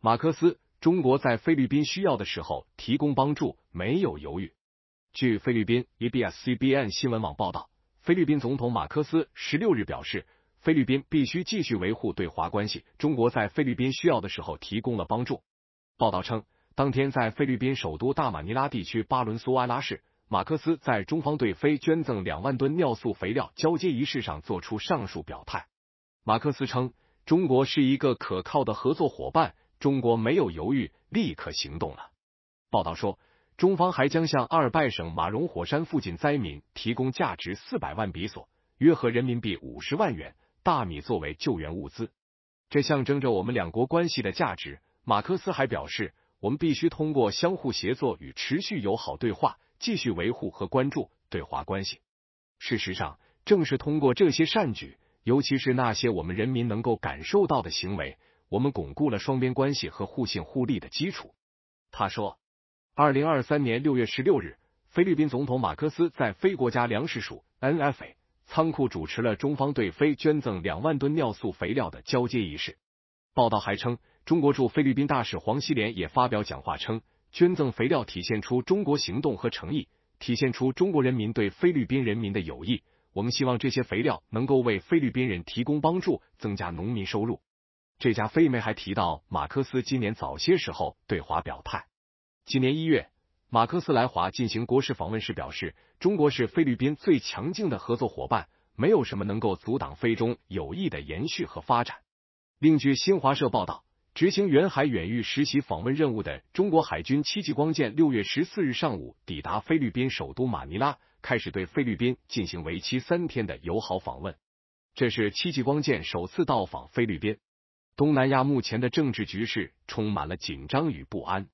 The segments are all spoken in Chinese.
马克思，中国在菲律宾需要的时候提供帮助，没有犹豫。据菲律宾 e b s c b n 新闻网报道，菲律宾总统马克思十六日表示，菲律宾必须继续维护对华关系。中国在菲律宾需要的时候提供了帮助。报道称，当天在菲律宾首都大马尼拉地区巴伦苏埃拉市，马克思在中方对非捐赠两万吨尿素肥料交接仪式上作出上述表态。马克思称，中国是一个可靠的合作伙伴。中国没有犹豫，立刻行动了。报道说，中方还将向阿尔拜省马荣火山附近灾民提供价值四百万比索（约合人民币五十万元）大米作为救援物资。这象征着我们两国关系的价值。马克思还表示，我们必须通过相互协作与持续友好对话，继续维护和关注对华关系。事实上，正是通过这些善举，尤其是那些我们人民能够感受到的行为。我们巩固了双边关系和互信互利的基础，他说。二零二三年六月十六日，菲律宾总统马克思在非国家粮食署 （NFA） 仓库主持了中方对非捐赠两万吨尿素肥料的交接仪式。报道还称，中国驻菲律宾大使黄希连也发表讲话称，捐赠肥料体现出中国行动和诚意，体现出中国人民对菲律宾人民的友谊。我们希望这些肥料能够为菲律宾人提供帮助，增加农民收入。这家非媒还提到，马克思今年早些时候对华表态。今年一月，马克思来华进行国事访问时表示，中国是菲律宾最强劲的合作伙伴，没有什么能够阻挡菲中友谊的延续和发展。另据新华社报道，执行远海远域实习访问任务的中国海军七级光舰六月十四日上午抵达菲律宾首都马尼拉，开始对菲律宾进行为期三天的友好访问。这是戚继光舰首次到访菲律宾。东南亚目前的政治局势充满了紧张与不安。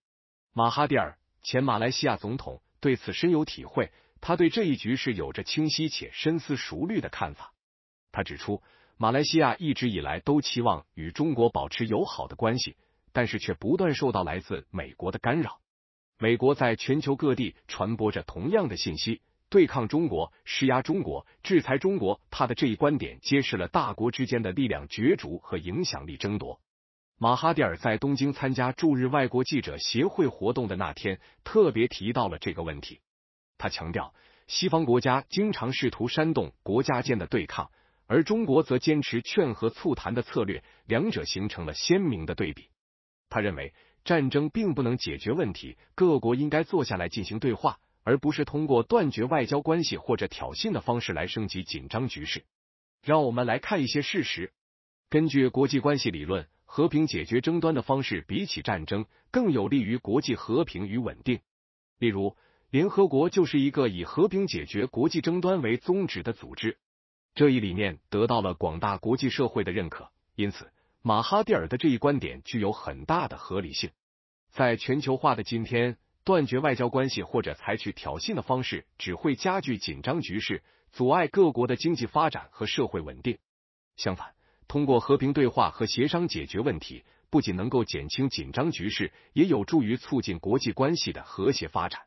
马哈蒂尔，前马来西亚总统，对此深有体会。他对这一局势有着清晰且深思熟虑的看法。他指出，马来西亚一直以来都期望与中国保持友好的关系，但是却不断受到来自美国的干扰。美国在全球各地传播着同样的信息。对抗中国、施压中国、制裁中国，他的这一观点揭示了大国之间的力量角逐和影响力争夺。马哈蒂尔在东京参加驻日外国记者协会活动的那天，特别提到了这个问题。他强调，西方国家经常试图煽动国家间的对抗，而中国则坚持劝和促谈的策略，两者形成了鲜明的对比。他认为，战争并不能解决问题，各国应该坐下来进行对话。而不是通过断绝外交关系或者挑衅的方式来升级紧张局势。让我们来看一些事实。根据国际关系理论，和平解决争端的方式比起战争更有利于国际和平与稳定。例如，联合国就是一个以和平解决国际争端为宗旨的组织，这一理念得到了广大国际社会的认可。因此，马哈蒂尔的这一观点具有很大的合理性。在全球化的今天。断绝外交关系或者采取挑衅的方式，只会加剧紧张局势，阻碍各国的经济发展和社会稳定。相反，通过和平对话和协商解决问题，不仅能够减轻紧张局势，也有助于促进国际关系的和谐发展。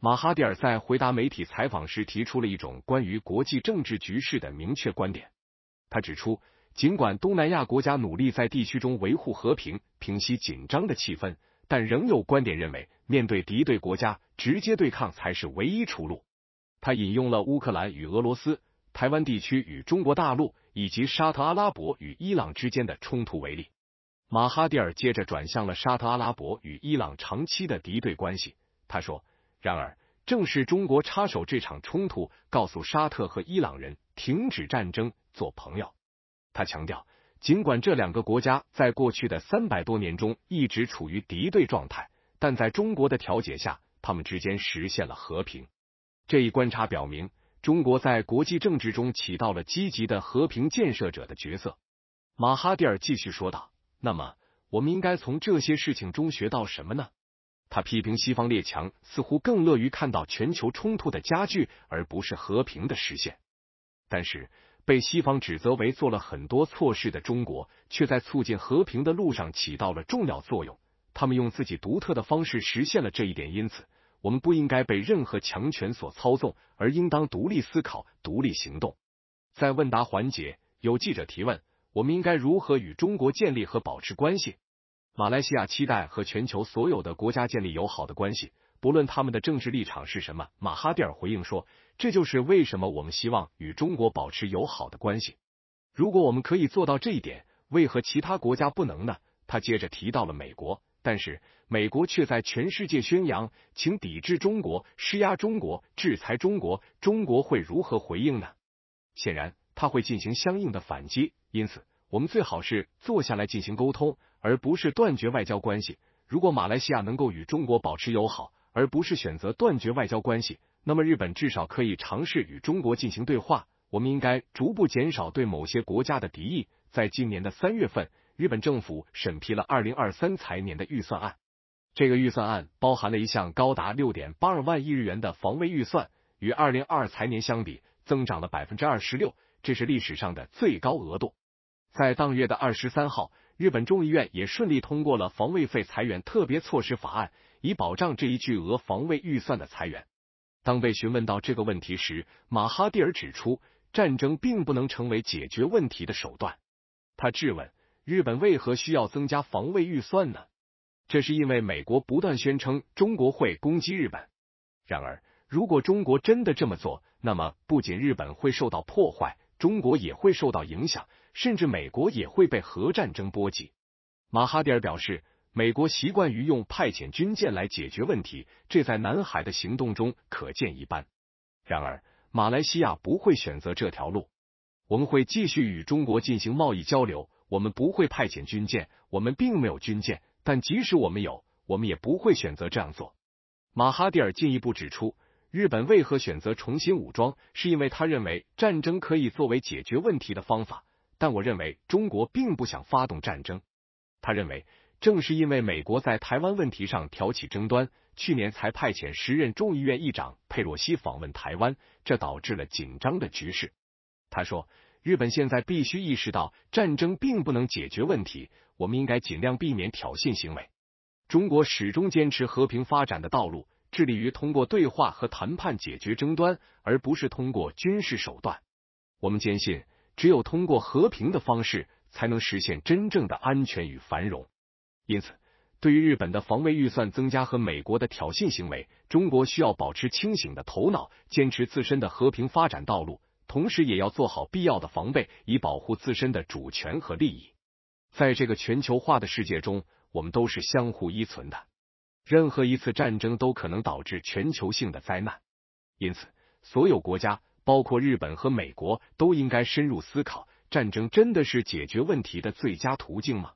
马哈蒂尔在回答媒体采访时，提出了一种关于国际政治局势的明确观点。他指出，尽管东南亚国家努力在地区中维护和平，平息紧张的气氛。但仍有观点认为，面对敌对国家，直接对抗才是唯一出路。他引用了乌克兰与俄罗斯、台湾地区与中国大陆以及沙特阿拉伯与伊朗之间的冲突为例。马哈蒂尔接着转向了沙特阿拉伯与伊朗长期的敌对关系。他说：“然而，正是中国插手这场冲突，告诉沙特和伊朗人停止战争，做朋友。”他强调。尽管这两个国家在过去的三百多年中一直处于敌对状态，但在中国的调解下，他们之间实现了和平。这一观察表明，中国在国际政治中起到了积极的和平建设者的角色。马哈蒂尔继续说道：“那么，我们应该从这些事情中学到什么呢？”他批评西方列强似乎更乐于看到全球冲突的加剧，而不是和平的实现。但是。被西方指责为做了很多错事的中国，却在促进和平的路上起到了重要作用。他们用自己独特的方式实现了这一点，因此我们不应该被任何强权所操纵，而应当独立思考、独立行动。在问答环节，有记者提问：我们应该如何与中国建立和保持关系？马来西亚期待和全球所有的国家建立友好的关系。不论他们的政治立场是什么，马哈蒂尔回应说：“这就是为什么我们希望与中国保持友好的关系。如果我们可以做到这一点，为何其他国家不能呢？”他接着提到了美国，但是美国却在全世界宣扬，请抵制中国，施压中国，制裁中国。中国会如何回应呢？显然，他会进行相应的反击。因此，我们最好是坐下来进行沟通，而不是断绝外交关系。如果马来西亚能够与中国保持友好，而不是选择断绝外交关系，那么日本至少可以尝试与中国进行对话。我们应该逐步减少对某些国家的敌意。在今年的三月份，日本政府审批了二零二三财年的预算案，这个预算案包含了一项高达六点八二万亿日元的防卫预算，与二零二财年相比增长了百分之二十六，这是历史上的最高额度。在当月的二十三号。日本众议院也顺利通过了防卫费裁员特别措施法案，以保障这一巨额防卫预算的裁员。当被询问到这个问题时，马哈蒂尔指出，战争并不能成为解决问题的手段。他质问日本为何需要增加防卫预算呢？这是因为美国不断宣称中国会攻击日本。然而，如果中国真的这么做，那么不仅日本会受到破坏，中国也会受到影响。甚至美国也会被核战争波及。马哈蒂尔表示，美国习惯于用派遣军舰来解决问题，这在南海的行动中可见一斑。然而，马来西亚不会选择这条路。我们会继续与中国进行贸易交流，我们不会派遣军舰，我们并没有军舰。但即使我们有，我们也不会选择这样做。马哈蒂尔进一步指出，日本为何选择重新武装，是因为他认为战争可以作为解决问题的方法。但我认为中国并不想发动战争。他认为，正是因为美国在台湾问题上挑起争端，去年才派遣时任众议院议长佩洛西访问台湾，这导致了紧张的局势。他说：“日本现在必须意识到，战争并不能解决问题。我们应该尽量避免挑衅行为。中国始终坚持和平发展的道路，致力于通过对话和谈判解决争端，而不是通过军事手段。我们坚信。”只有通过和平的方式，才能实现真正的安全与繁荣。因此，对于日本的防卫预算增加和美国的挑衅行为，中国需要保持清醒的头脑，坚持自身的和平发展道路，同时也要做好必要的防备，以保护自身的主权和利益。在这个全球化的世界中，我们都是相互依存的。任何一次战争都可能导致全球性的灾难。因此，所有国家。包括日本和美国，都应该深入思考：战争真的是解决问题的最佳途径吗？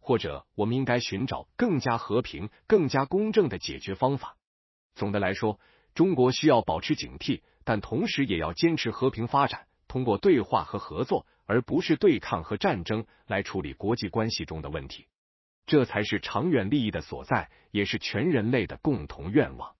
或者，我们应该寻找更加和平、更加公正的解决方法？总的来说，中国需要保持警惕，但同时也要坚持和平发展，通过对话和合作，而不是对抗和战争，来处理国际关系中的问题。这才是长远利益的所在，也是全人类的共同愿望。